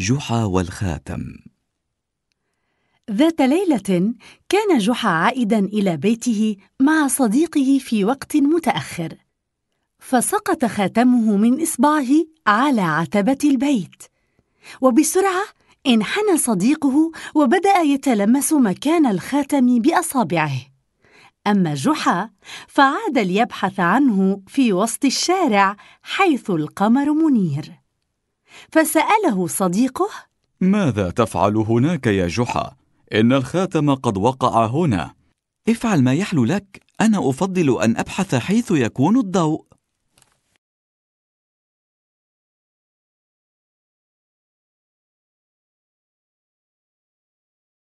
جحا والخاتم ذات ليلة كان جحا عائدا إلى بيته مع صديقه في وقت متأخر فسقط خاتمه من إصبعه على عتبة البيت وبسرعة انحنى صديقه وبدأ يتلمس مكان الخاتم بأصابعه أما جحا فعاد ليبحث عنه في وسط الشارع حيث القمر منير فسأله صديقه ماذا تفعل هناك يا جحا؟ إن الخاتم قد وقع هنا افعل ما يحلو لك أنا أفضل أن أبحث حيث يكون الضوء